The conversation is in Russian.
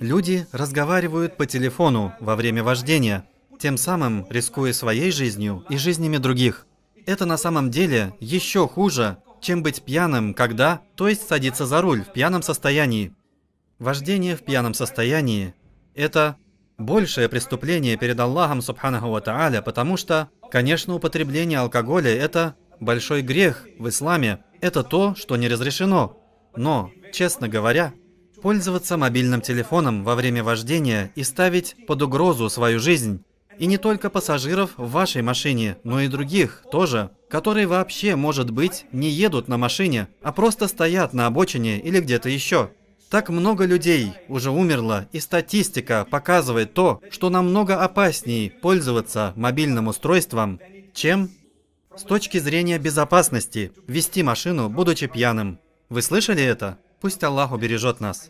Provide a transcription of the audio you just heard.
Люди разговаривают по телефону во время вождения, тем самым рискуя своей жизнью и жизнями других. Это на самом деле еще хуже, чем быть пьяным, когда, то есть садиться за руль в пьяном состоянии. Вождение в пьяном состоянии – это большее преступление перед Аллахом Субханаху Ва Тааля, потому что, конечно, употребление алкоголя – это большой грех в исламе, это то, что не разрешено. Но, честно говоря, пользоваться мобильным телефоном во время вождения и ставить под угрозу свою жизнь. И не только пассажиров в вашей машине, но и других тоже, которые вообще, может быть, не едут на машине, а просто стоят на обочине или где-то еще. Так много людей уже умерло, и статистика показывает то, что намного опаснее пользоваться мобильным устройством, чем с точки зрения безопасности вести машину, будучи пьяным. Вы слышали это? Пусть Аллах убережет нас.